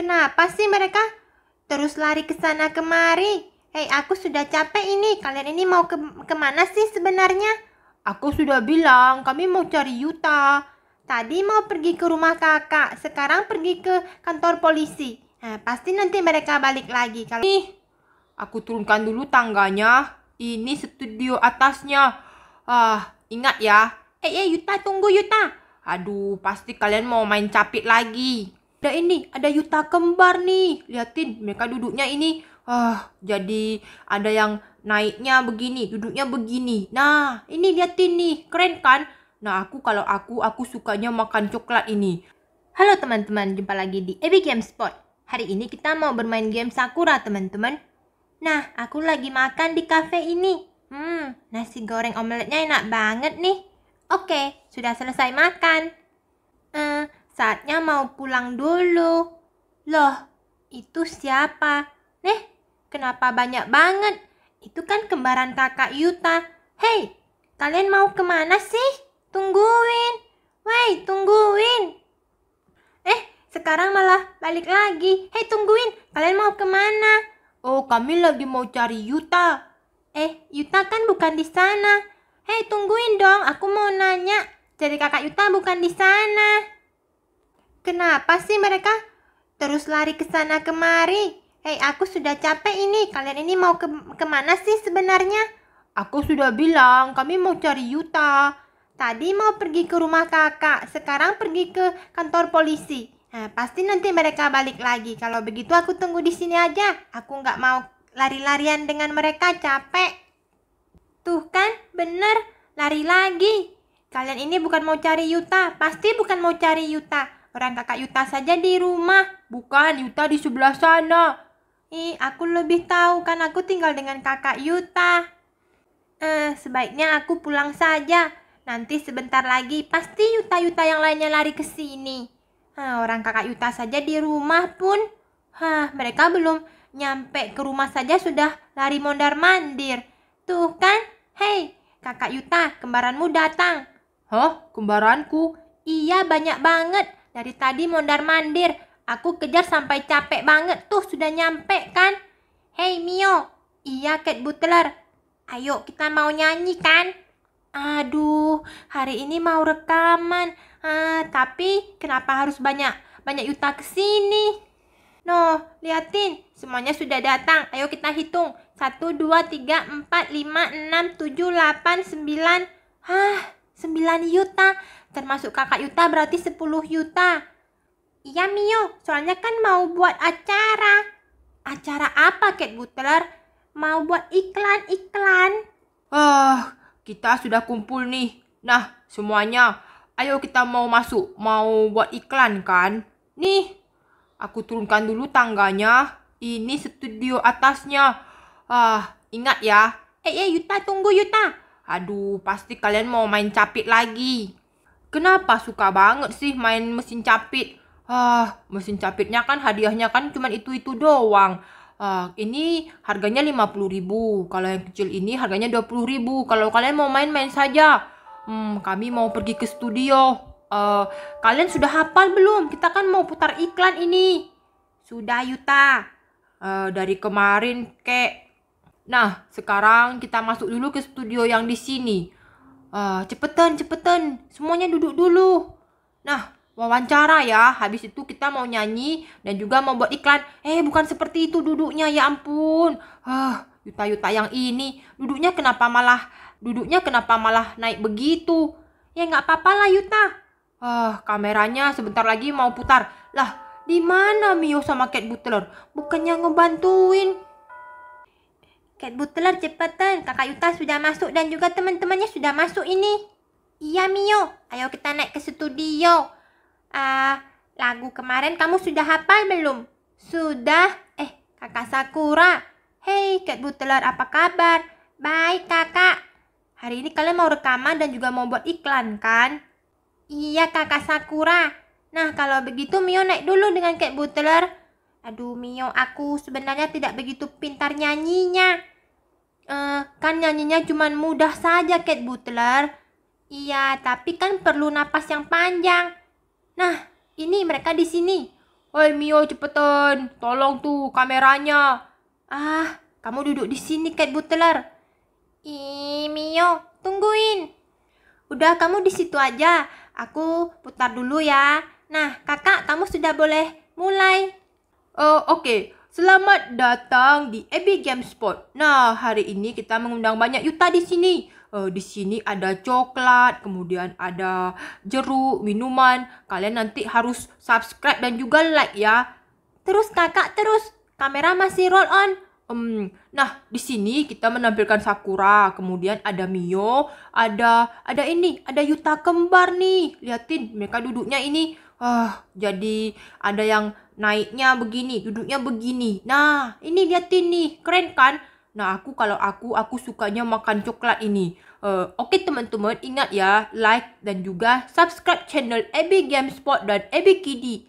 Kenapa sih mereka? Terus lari ke sana kemari. Hei, aku sudah capek ini. Kalian ini mau ke kemana sih sebenarnya? Aku sudah bilang, kami mau cari Yuta. Tadi mau pergi ke rumah kakak, sekarang pergi ke kantor polisi. Nah, pasti nanti mereka balik lagi. Kalau nih, aku turunkan dulu tangganya. Ini studio atasnya. Ah, ingat ya. Eh, eh, Yuta, tunggu Yuta. Aduh, pasti kalian mau main capit lagi udah ini ada yuta kembar nih liatin mereka duduknya ini ah jadi ada yang naiknya begini duduknya begini nah ini liatin nih keren kan nah aku kalau aku aku sukanya makan coklat ini halo teman-teman jumpa lagi di Ebi Gamespot hari ini kita mau bermain game Sakura teman-teman nah aku lagi makan di kafe ini hmm nasi goreng omeletnya enak banget nih oke sudah selesai makan eh Saatnya mau pulang dulu. Loh, itu siapa? Nih, kenapa banyak banget? Itu kan kembaran kakak Yuta. Hei, kalian mau kemana sih? Tungguin. Woi, tungguin. Eh, sekarang malah balik lagi. Hei, tungguin. Kalian mau kemana? Oh, kami lagi mau cari Yuta. Eh, Yuta kan bukan di sana. Hei, tungguin dong. Aku mau nanya. Jadi kakak Yuta bukan di sana. Kenapa sih mereka? Terus lari ke sana kemari. Hei, aku sudah capek ini. Kalian ini mau ke kemana sih sebenarnya? Aku sudah bilang, kami mau cari Yuta. Tadi mau pergi ke rumah kakak, sekarang pergi ke kantor polisi. Nah, pasti nanti mereka balik lagi. Kalau begitu aku tunggu di sini aja. Aku nggak mau lari-larian dengan mereka, capek. Tuh kan, bener, lari lagi. Kalian ini bukan mau cari Yuta, pasti bukan mau cari Yuta. Orang kakak Yuta saja di rumah. Bukan, Yuta di sebelah sana. Ih, aku lebih tahu kan aku tinggal dengan kakak Yuta. Eh, sebaiknya aku pulang saja. Nanti sebentar lagi pasti Yuta-Yuta yang lainnya lari ke sini. Eh, orang kakak Yuta saja di rumah pun. Hah, mereka belum nyampe ke rumah saja sudah lari mondar-mandir. Tuh kan? Hei, kakak Yuta, kembaranmu datang. Hah, kembaranku? Iya, banyak banget. Dari tadi mondar-mandir, aku kejar sampai capek banget tuh sudah nyampe kan? Hey Mio, iya Cat Butler, ayo kita mau nyanyi kan? Aduh, hari ini mau rekaman, ah, tapi kenapa harus banyak banyak yuta kesini? No, liatin, semuanya sudah datang. Ayo kita hitung. satu dua tiga empat lima enam tujuh delapan sembilan, Hah, 9 juta Termasuk kakak Yuta berarti 10 juta Iya Mio, soalnya kan mau buat acara. Acara apa Kate Butler? Mau buat iklan-iklan. Ah, kita sudah kumpul nih. Nah, semuanya, ayo kita mau masuk, mau buat iklan kan? Nih, aku turunkan dulu tangganya. Ini studio atasnya. Ah, ingat ya. Eh, eh, Yuta, tunggu Yuta. Aduh, pasti kalian mau main capit lagi. Kenapa suka banget sih main mesin capit? Ah, mesin capitnya kan hadiahnya kan cuma itu-itu doang. Ah, ini harganya 50.000. Kalau yang kecil ini harganya 20.000. Kalau kalian mau main-main saja. Hmm, kami mau pergi ke studio. Uh, kalian sudah hafal belum? Kita kan mau putar iklan ini. Sudah Yuta. Uh, dari kemarin kek Nah, sekarang kita masuk dulu ke studio yang di sini. Uh, cepetan, cepetan. Semuanya duduk dulu. Nah, wawancara ya. Habis itu kita mau nyanyi dan juga mau buat iklan. Eh, bukan seperti itu duduknya. Ya ampun. Hah, uh, yuta-yuta yang ini. Duduknya kenapa malah duduknya kenapa malah naik begitu? Ya nggak apa-apa lah Yuta. uh, kameranya sebentar lagi mau putar. Lah, di mana Mio sama Cat Butler? Bukannya ngebantuin. Cat Butler cepetan, kakak Yuta sudah masuk dan juga teman-temannya sudah masuk ini. Iya Mio, ayo kita naik ke studio. Ah, uh, lagu kemarin kamu sudah hafal belum? Sudah. Eh, kakak Sakura. Hey, Cat Butler, apa kabar? Baik, kakak. Hari ini kalian mau rekaman dan juga mau buat iklan, kan? Iya, kakak Sakura. Nah, kalau begitu Mio naik dulu dengan Cat Butler. Aduh, Mio, aku sebenarnya tidak begitu pintar nyanyinya. Uh, kan nyanyinya cuma mudah saja Kate Butler. Iya, tapi kan perlu napas yang panjang. Nah, ini mereka di sini. Oi Mio cepetan, tolong tuh kameranya. Ah, kamu duduk di sini Kate Butler. Ih, Mio, tungguin. Udah kamu di situ aja, aku putar dulu ya. Nah, kakak, kamu sudah boleh mulai. Oh, oke. Okay. Selamat datang di Game Gamespot. Nah, hari ini kita mengundang banyak Yuta di sini. Uh, di sini ada coklat, kemudian ada jeruk, minuman. Kalian nanti harus subscribe dan juga like ya. Terus kakak terus, kamera masih roll on. Um, nah, di sini kita menampilkan Sakura, kemudian ada Mio, ada ada ini, ada Yuta kembar nih. Liatin mereka duduknya ini ah jadi ada yang naiknya begini, duduknya begini. Nah, ini lihat ini keren kan? Nah, aku kalau aku, aku sukanya makan coklat ini. Uh, Oke okay, teman-teman, ingat ya, like dan juga subscribe channel Abby Gamespot dan Abby Kiddy.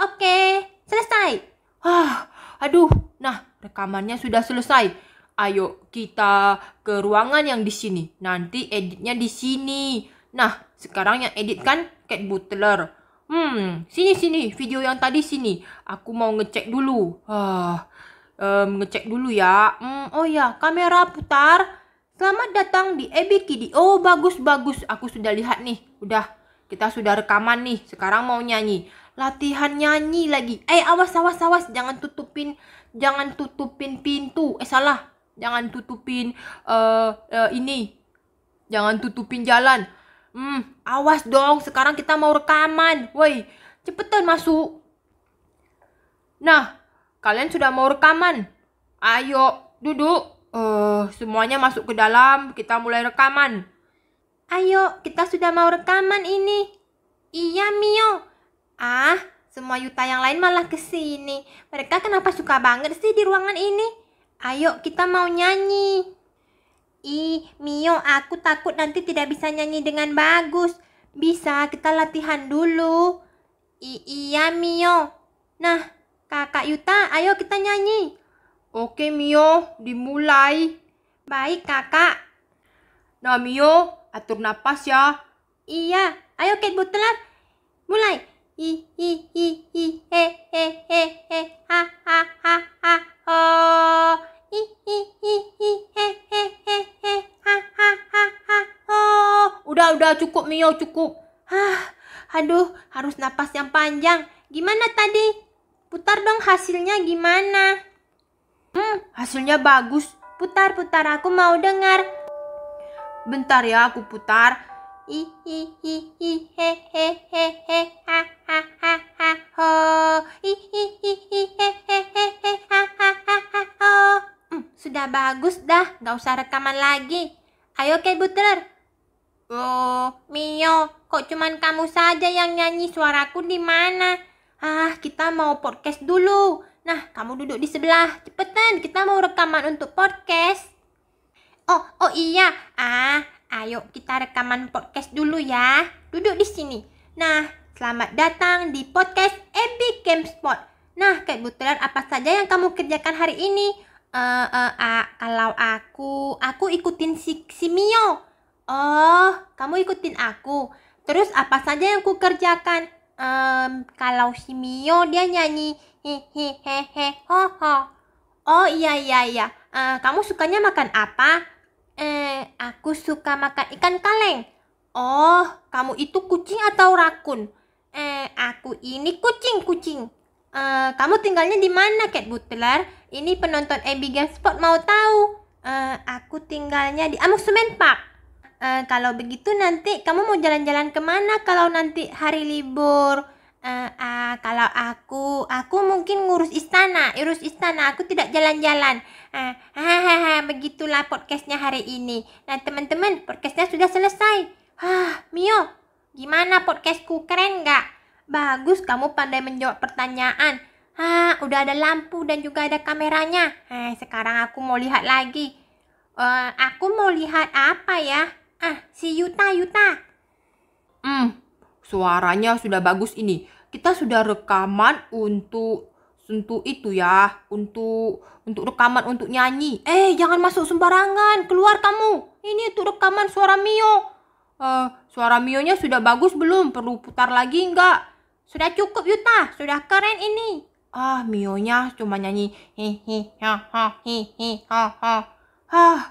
Oke, okay, selesai. Ah, aduh, nah rekamannya sudah selesai. Ayo kita ke ruangan yang di sini. Nanti editnya di sini. Nah, sekarang yang edit kan Cat Butler. Hmm, sini sini video yang tadi sini. Aku mau ngecek dulu. Ah, um, ngecek dulu ya. Hmm, oh ya, kamera putar. Selamat datang di Ebikidi. Oh, bagus bagus. Aku sudah lihat nih. Udah, kita sudah rekaman nih. Sekarang mau nyanyi. Latihan nyanyi lagi. Eh, awas awas awas, jangan tutupin jangan tutupin pintu. Eh, salah. Jangan tutupin uh, uh, ini. Jangan tutupin jalan Hmm, awas dong, sekarang kita mau rekaman. Woi, cepetan masuk. Nah, kalian sudah mau rekaman? Ayo, duduk. Uh, semuanya masuk ke dalam, kita mulai rekaman. Ayo, kita sudah mau rekaman ini. Iya, Mio. Ah, semua Yuta yang lain malah ke sini. Mereka kenapa suka banget sih di ruangan ini? Ayo, kita mau nyanyi. Ih, Mio, aku takut nanti tidak bisa nyanyi dengan bagus. Bisa, kita latihan dulu. I iya, Mio. Nah, kakak Yuta, ayo kita nyanyi. Oke, Mio, dimulai. Baik, kakak. Nah, Mio, atur napas ya. Iya, ayo Kate Butler. Mulai. I, i, i, i, e, Mio cukup. Hah, aduh harus napas yang panjang. Gimana tadi? Putar dong hasilnya gimana? Hmm, hasilnya bagus. Putar, putar, aku mau dengar. Bentar ya, aku putar. I, i, i, i, he, he, he, he, ha, ha, ha, ha, ho. I, i, i, i, he, he, he, he, ha, ha, ha, ha, ho. Hmm, sudah bagus dah, gak usah rekaman lagi. Ayo, Kate Butler, Oh, Mio, kok cuman kamu saja yang nyanyi suaraku di mana? Ah, kita mau podcast dulu. Nah, kamu duduk di sebelah. Cepetan, kita mau rekaman untuk podcast. Oh, oh iya. Ah, ayo kita rekaman podcast dulu ya. Duduk di sini. Nah, selamat datang di podcast Epic Game Spot. Nah, kebetulan apa saja yang kamu kerjakan hari ini? Eh, uh, uh, uh, kalau aku, aku ikutin si, si Mio Oh, kamu ikutin aku. Terus apa saja yang kerjakan? Um, kalau si Mio dia nyanyi hehehehe ho ho. Oh iya iya iya. Uh, kamu sukanya makan apa? Eh, aku suka makan ikan kaleng. Oh, kamu itu kucing atau rakun? Eh, aku ini kucing-kucing. Uh, eh, kamu tinggalnya di mana, Cat Butler? Ini penonton Abigail Spot mau tahu. Uh, aku tinggalnya di Amusement Park uh, kalau begitu nanti kamu mau jalan-jalan kemana kalau nanti hari libur? Uh, uh, kalau aku, aku mungkin ngurus istana, urus istana. Aku tidak jalan-jalan. Uh, hahaha, begitulah podcastnya hari ini. Nah teman-teman, podcastnya sudah selesai. Hah, Mio, gimana podcastku? Keren nggak? Bagus, kamu pandai menjawab pertanyaan. Ah, udah ada lampu dan juga ada kameranya. Eh, sekarang aku mau lihat lagi. Uh, aku mau lihat apa ya? Ah, si Yuta, Yuta. Hmm, suaranya sudah bagus ini. Kita sudah rekaman untuk untuk itu ya, untuk untuk rekaman untuk nyanyi. Eh, jangan masuk sembarangan. Keluar kamu. Ini untuk rekaman suara Mio. Uh, suara Mio-nya sudah bagus belum? Perlu putar lagi enggak? Sudah cukup Yuta, sudah keren ini. Ah, Mio-nya cuma nyanyi hi hi ha ha hi ha ha. Ah,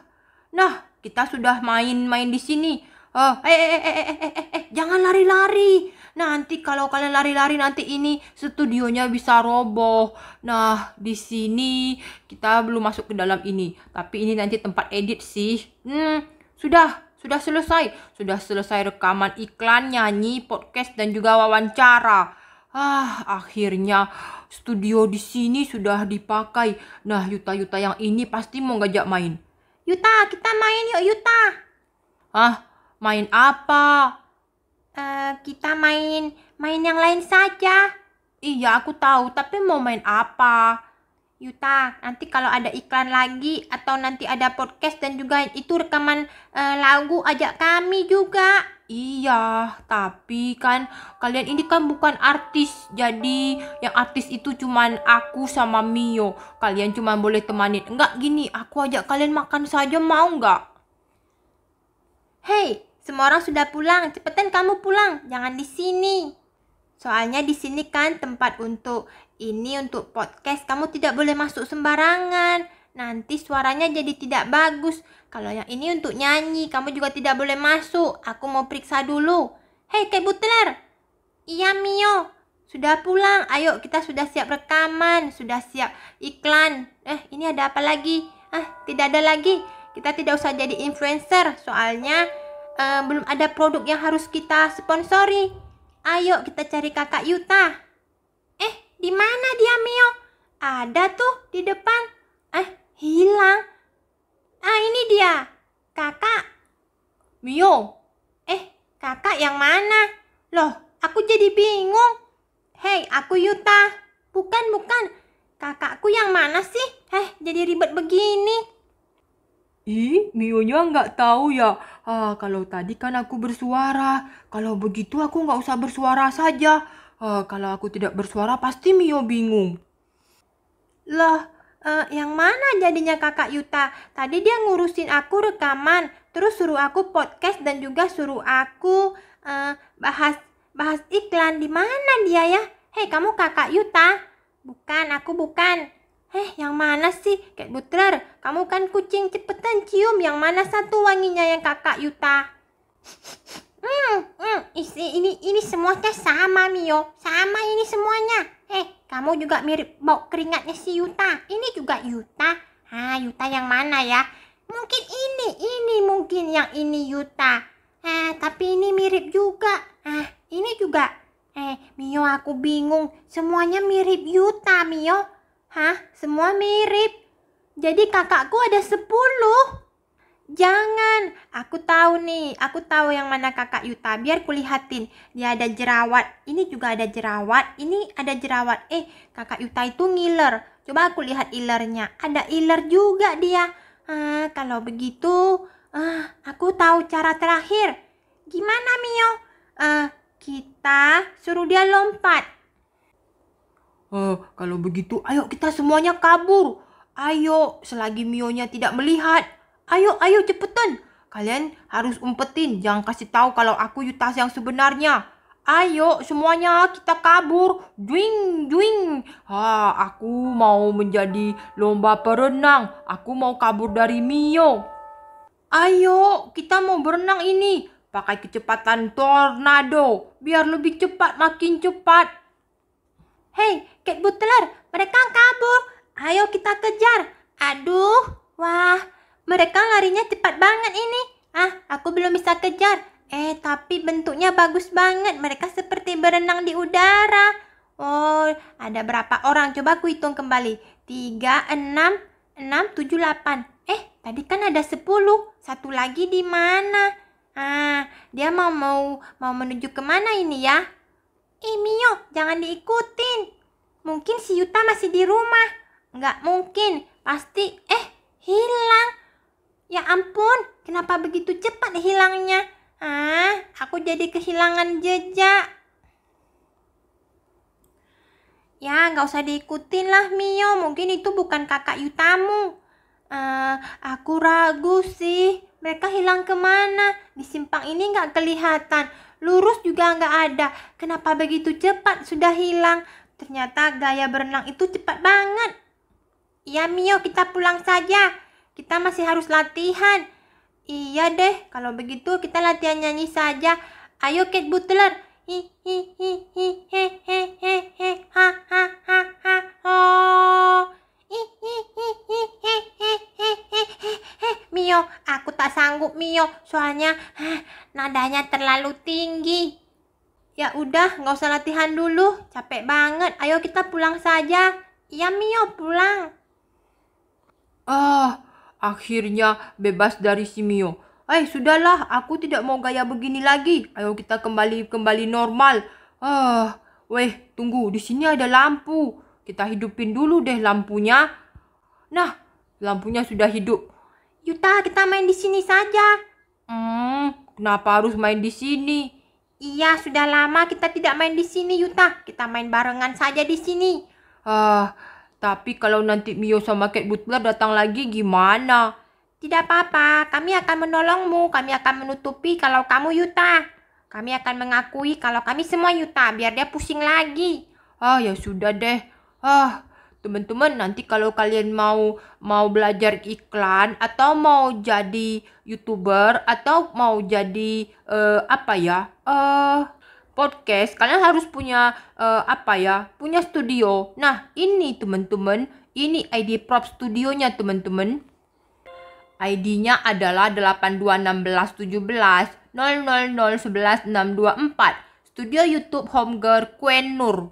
Nah, kita sudah main-main di sini. Oh, eh, eh, eh, eh, eh, eh, eh, jangan lari-lari. Nanti kalau kalian lari-lari nanti ini studionya bisa roboh. Nah, di sini kita belum masuk ke dalam ini. Tapi ini nanti tempat edit sih. Hmm, sudah, sudah selesai. Sudah selesai rekaman iklan, nyanyi, podcast, dan juga wawancara. Ah, akhirnya studio di sini sudah dipakai. Nah, Yuta-Yuta yang ini pasti mau ngajak main. Yuta, kita main yuk Yuta. Ah, main apa? Uh, kita main main yang lain saja. Iya, aku tahu, tapi mau main apa? Yuta, nanti kalau ada iklan lagi atau nanti ada podcast dan juga itu rekaman uh, lagu ajak kami juga. Iya, tapi kan kalian ini kan bukan artis. Jadi yang artis itu cuman aku sama Mio. Kalian cuma boleh temanin. Enggak gini, aku ajak kalian makan saja mau enggak? Hei, semua orang sudah pulang. Cepetan kamu pulang. Jangan di sini. Soalnya di sini kan tempat untuk ini untuk podcast. Kamu tidak boleh masuk sembarangan. Nanti suaranya jadi tidak bagus. Kalau yang ini untuk nyanyi, kamu juga tidak boleh masuk. Aku mau periksa dulu. Hei, kayak butler. Iya, Mio. Sudah pulang. Ayo, kita sudah siap rekaman. Sudah siap iklan. Eh, ini ada apa lagi? Ah, tidak ada lagi. Kita tidak usah jadi influencer. Soalnya uh, belum ada produk yang harus kita sponsori. Ayo, kita cari kakak Yuta. Eh, di mana dia, Mio? Ada tuh di depan. Eh, Hilang. Ah, ini dia. Kakak. Mio. Eh, kakak yang mana? Loh, aku jadi bingung. Hei, aku Yuta. Bukan, bukan. Kakakku yang mana sih? Heh, jadi ribet begini. Ih, Mio-nya nggak tahu ya. Ah, kalau tadi kan aku bersuara. Kalau begitu aku nggak usah bersuara saja. Ah, kalau aku tidak bersuara pasti Mio bingung. Lah, Uh, yang mana jadinya kakak Yuta? Tadi dia ngurusin aku rekaman, terus suruh aku podcast dan juga suruh aku uh, bahas bahas iklan. Di mana dia ya? Hei, kamu kakak Yuta? Bukan, aku bukan. Eh, yang mana sih? Kayak Butler, kamu kan kucing cepetan cium yang mana satu wanginya yang kakak Yuta. Hmm, hmm, ini ini semuanya sama Mio, sama ini semuanya. Eh, kamu juga mirip bau keringatnya si Yuta. Ini juga Yuta. Ah, Yuta yang mana ya? Mungkin ini, ini mungkin yang ini Yuta. Eh, tapi ini mirip juga. Ah, ini juga. Eh, Mio aku bingung. Semuanya mirip Yuta, Mio. Hah? Semua mirip. Jadi kakakku ada sepuluh. Jangan, aku tahu nih, aku tahu yang mana kakak Yuta, biar kulihatin. Dia ada jerawat, ini juga ada jerawat, ini ada jerawat. Eh, kakak Yuta itu ngiler. Coba aku lihat ilernya, ada iler juga dia. Ah, kalau begitu, ah, aku tahu cara terakhir. Gimana Mio? Ah, kita suruh dia lompat. Oh, kalau begitu ayo kita semuanya kabur. Ayo, selagi Mionya tidak melihat, Ayo, ayo cepetan. Kalian harus umpetin, jangan kasih tahu kalau aku Yutas yang sebenarnya. Ayo semuanya kita kabur. Duing, duing. Ha, aku mau menjadi lomba perenang. Aku mau kabur dari Mio. Ayo, kita mau berenang ini. Pakai kecepatan tornado, biar lebih cepat makin cepat. Hei, Cat Butler, mereka kabur. Ayo kita kejar. Aduh, wah, mereka larinya cepat banget ini. Ah, aku belum bisa kejar. Eh, tapi bentuknya bagus banget. Mereka seperti berenang di udara. Oh, ada berapa orang? Coba aku hitung kembali. Tiga enam enam tujuh delapan. Eh, tadi kan ada sepuluh, Satu lagi di mana? Ah, dia mau mau mau menuju kemana ini ya? Eh, Mio, jangan diikutin. Mungkin si Yuta masih di rumah. Enggak mungkin. Pasti, eh, hilang. Ya ampun, kenapa begitu cepat hilangnya? Ah, aku jadi kehilangan jejak. Ya, nggak usah diikutin lah Mio. Mungkin itu bukan kakak Yutamu. Uh, aku ragu sih. Mereka hilang kemana? Di simpang ini nggak kelihatan. Lurus juga nggak ada. Kenapa begitu cepat sudah hilang? Ternyata gaya berenang itu cepat banget. Ya Mio, kita pulang saja. Kita masih harus latihan. Iya deh, kalau begitu kita latihan nyanyi saja. Ayo Kate Butler. Hi hi hi hi he he he ha ha ha ha ho. Hi hi hi hi he he he he Mio, aku tak sanggup Mio, soalnya nadanya terlalu tinggi. Ya udah, nggak usah latihan dulu, capek banget. Ayo kita pulang saja. Iya Mio, pulang. Oh, akhirnya bebas dari Simio. Eh, sudahlah, aku tidak mau gaya begini lagi. Ayo kita kembali kembali normal. Ah, weh, tunggu, di sini ada lampu. Kita hidupin dulu deh lampunya. Nah, lampunya sudah hidup. Yuta, kita main di sini saja. Hmm, kenapa harus main di sini? Iya, sudah lama kita tidak main di sini, Yuta. Kita main barengan saja di sini. Ah, tapi kalau nanti Mio sama Kate Butler datang lagi gimana? Tidak apa-apa, kami akan menolongmu. Kami akan menutupi kalau kamu Yuta. Kami akan mengakui kalau kami semua Yuta, biar dia pusing lagi. Ah, ya sudah deh. Ah, teman-teman nanti kalau kalian mau mau belajar iklan atau mau jadi youtuber atau mau jadi uh, apa ya? Eh uh, podcast, kalian harus punya uh, apa ya? Punya studio. Nah, ini teman-teman, ini ID prop studionya teman-teman. ID-nya adalah 821617 00011624. Studio YouTube Homegirl Quen Nur.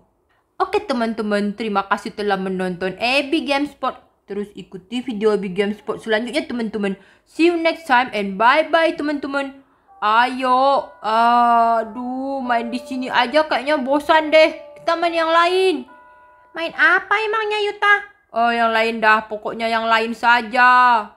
Oke teman-teman, terima kasih telah menonton Abby Spot. Terus ikuti video Abby Spot selanjutnya teman-teman. See you next time and bye-bye teman-teman. Ayo, aduh eh, main di sini aja kayaknya bosan deh. Kita main yang lain. Main apa emangnya Yuta? Oh yang lain dah, pokoknya yang lain saja.